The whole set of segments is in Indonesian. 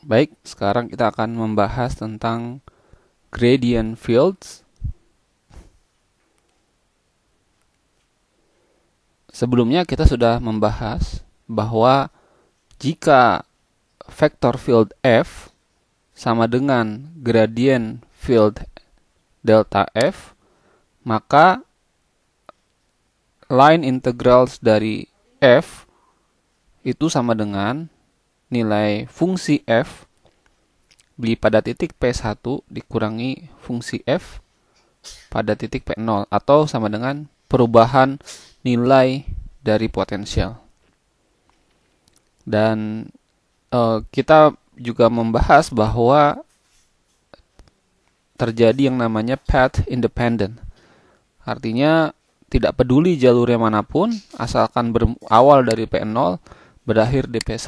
Baik, sekarang kita akan membahas tentang gradient fields. Sebelumnya kita sudah membahas bahwa jika vector field F sama dengan gradient field delta F, maka line integrals dari F itu sama dengan nilai fungsi f beli pada titik P1 dikurangi fungsi f pada titik P0 atau sama dengan perubahan nilai dari potensial. Dan e, kita juga membahas bahwa terjadi yang namanya path independent. Artinya tidak peduli jalurnya manapun asalkan berawal dari P0 berakhir di P1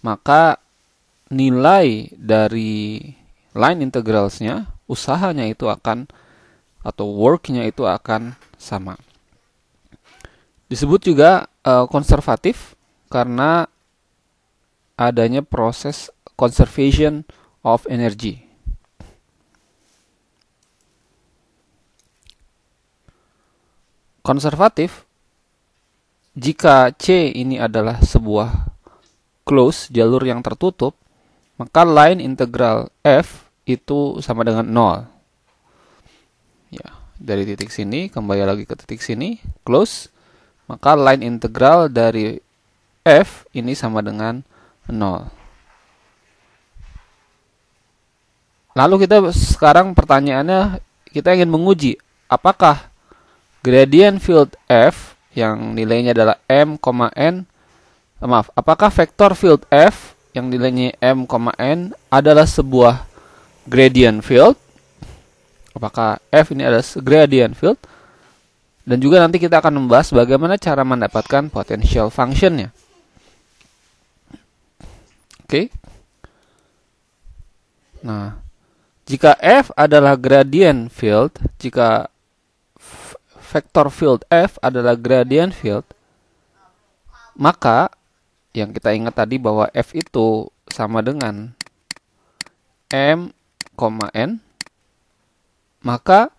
maka nilai dari line integralsnya, usahanya itu akan atau worknya itu akan sama. Disebut juga uh, konservatif karena adanya proses conservation of energy. Konservatif jika C ini adalah sebuah Close jalur yang tertutup, maka line integral f itu sama dengan 0. Ya, dari titik sini kembali lagi ke titik sini, close, maka line integral dari f ini sama dengan 0. Lalu kita sekarang pertanyaannya kita ingin menguji apakah gradient field f yang nilainya adalah m, n Eh, maaf, apakah vektor field F yang nilainya m, n adalah sebuah gradient field? Apakah F ini adalah gradient field? Dan juga nanti kita akan membahas bagaimana cara mendapatkan potential functionnya. Oke. Okay. Nah, jika F adalah gradient field, jika vektor field F adalah gradient field, maka yang kita ingat tadi bahwa F itu sama dengan M, N, maka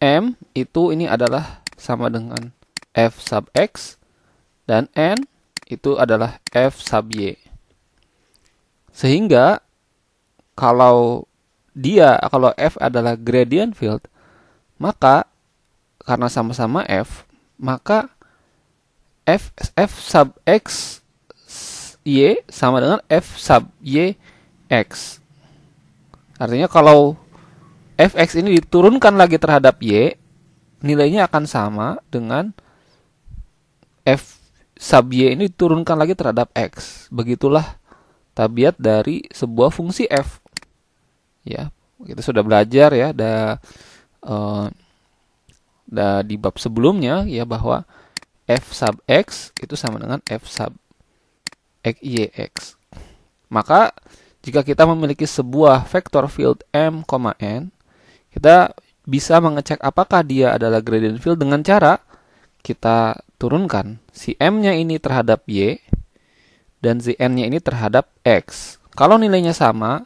M itu ini adalah sama dengan F sub X dan N itu adalah F sub Y. Sehingga kalau dia kalau F adalah gradient field, maka karena sama-sama F, maka F F sub X Y sama dengan F sub Y X. Artinya kalau Fx ini diturunkan lagi terhadap Y, nilainya akan sama dengan F sub Y ini diturunkan lagi terhadap X. Begitulah tabiat dari sebuah fungsi F. Ya, kita sudah belajar ya, ada uh, eh, da di bab sebelumnya ya bahwa f sub x itu sama dengan f sub x, y, x. Maka jika kita memiliki sebuah vektor field M, N, kita bisa mengecek apakah dia adalah gradient field dengan cara kita turunkan si M-nya ini terhadap Y dan si N-nya ini terhadap X. Kalau nilainya sama,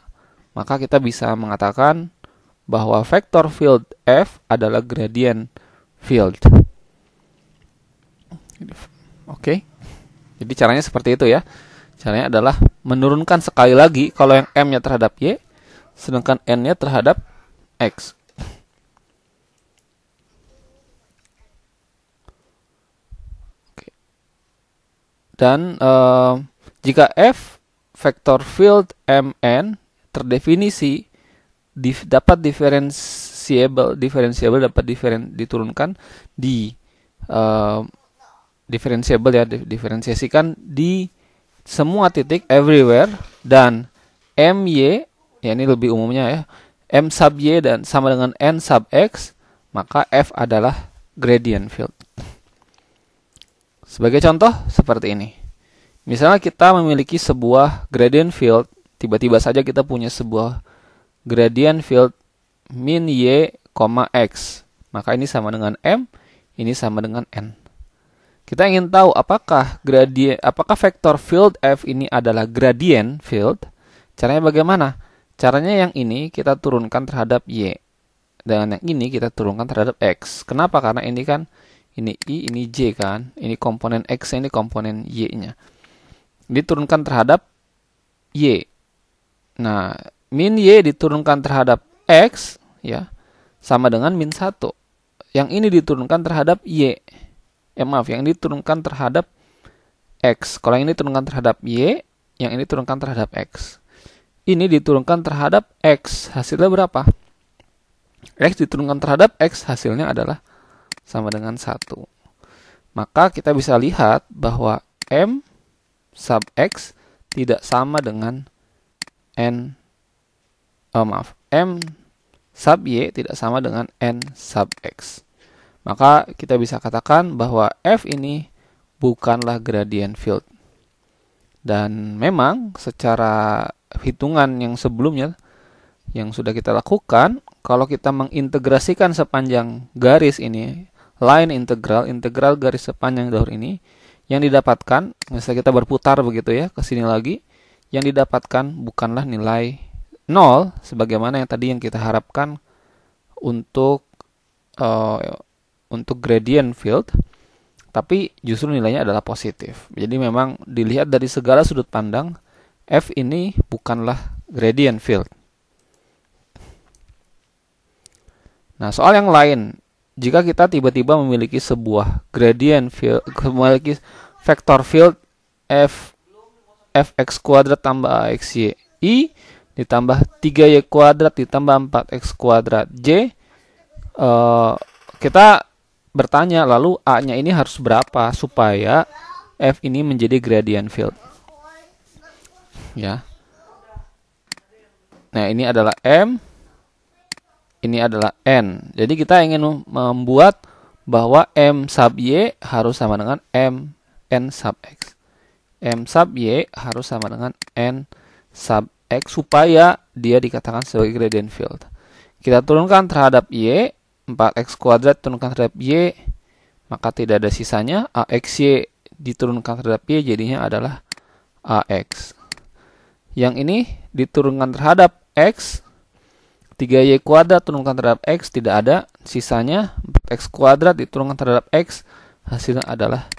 maka kita bisa mengatakan bahwa vektor field F adalah gradient field. Oke. Okay. Jadi caranya seperti itu ya. Caranya adalah menurunkan sekali lagi kalau yang M-nya terhadap Y, sedangkan N-nya terhadap X. Dan eh, jika F vektor field MN terdefinisi dif, dapat diferensiable diferensiable dapat diferen, diturunkan di eh, diferensiable ya diferensiasikan di semua titik everywhere dan m y ya ini lebih umumnya ya M sub Y dan sama dengan N sub X maka F adalah gradient field sebagai contoh seperti ini misalnya kita memiliki sebuah gradient field tiba-tiba saja kita punya sebuah gradient field min Y, X maka ini sama dengan M ini sama dengan N kita ingin tahu apakah gradien apakah vektor field F ini adalah gradien field. Caranya bagaimana? Caranya yang ini kita turunkan terhadap Y. dengan yang ini kita turunkan terhadap X. Kenapa? Karena ini kan ini I, ini J kan. Ini komponen X, ini komponen Y-nya. Diturunkan terhadap Y. Nah, min Y diturunkan terhadap X ya sama dengan min 1. Yang ini diturunkan terhadap Y eh maaf, yang ini turunkan terhadap X. Kalau yang ini turunkan terhadap Y, yang ini turunkan terhadap X. Ini diturunkan terhadap X, hasilnya berapa? X diturunkan terhadap X, hasilnya adalah sama dengan 1. Maka kita bisa lihat bahwa M sub X tidak sama dengan N, oh maaf, M sub Y tidak sama dengan N sub X. Maka kita bisa katakan bahwa F ini bukanlah gradient field. Dan memang secara hitungan yang sebelumnya yang sudah kita lakukan, kalau kita mengintegrasikan sepanjang garis ini, line integral, integral garis sepanjang daur ini, yang didapatkan, misalnya kita berputar begitu ya, ke sini lagi, yang didapatkan bukanlah nilai nol sebagaimana yang tadi yang kita harapkan untuk uh, untuk gradient field tapi justru nilainya adalah positif. Jadi memang dilihat dari segala sudut pandang F ini bukanlah gradient field. Nah, soal yang lain, jika kita tiba-tiba memiliki sebuah gradient field memiliki vektor field F fx kuadrat tambah y i ditambah 3y kuadrat ditambah 4x kuadrat j uh, kita bertanya lalu A-nya ini harus berapa supaya F ini menjadi gradient field. Ya. Nah, ini adalah M, ini adalah N. Jadi kita ingin membuat bahwa M sub Y harus sama dengan M N sub X. M sub Y harus sama dengan N sub X supaya dia dikatakan sebagai gradient field. Kita turunkan terhadap Y, 4x kuadrat turunkan terhadap y, maka tidak ada sisanya. AXY diturunkan terhadap y jadinya adalah AX. Yang ini diturunkan terhadap x, 3y kuadrat turunkan terhadap x tidak ada, sisanya 4x kuadrat diturunkan terhadap x, hasilnya adalah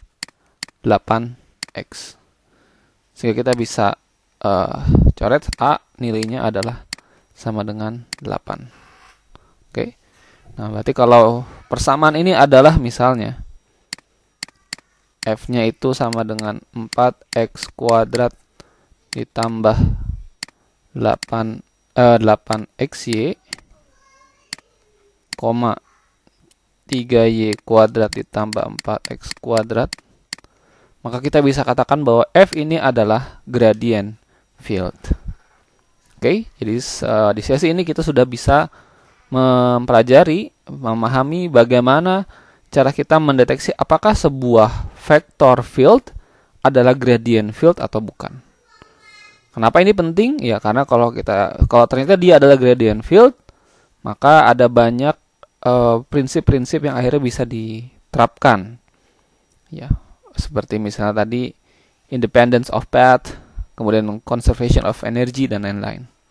8x. Sehingga kita bisa uh, coret A nilainya adalah sama dengan 8. Oke. Okay. Nah, berarti kalau persamaan ini adalah misalnya F-nya itu sama dengan 4X kuadrat ditambah 8, eh, 8XY, 3Y kuadrat ditambah 4X kuadrat. Maka kita bisa katakan bahwa F ini adalah gradient field. Oke, jadi uh, di sesi ini kita sudah bisa mempelajari, memahami bagaimana cara kita mendeteksi apakah sebuah vector field adalah gradient field atau bukan. Kenapa ini penting? Ya karena kalau kita kalau ternyata dia adalah gradient field, maka ada banyak eh, prinsip-prinsip uh, prinsip -prinsip yang akhirnya bisa diterapkan. Ya, seperti misalnya tadi independence of path, kemudian conservation of energy dan lain-lain.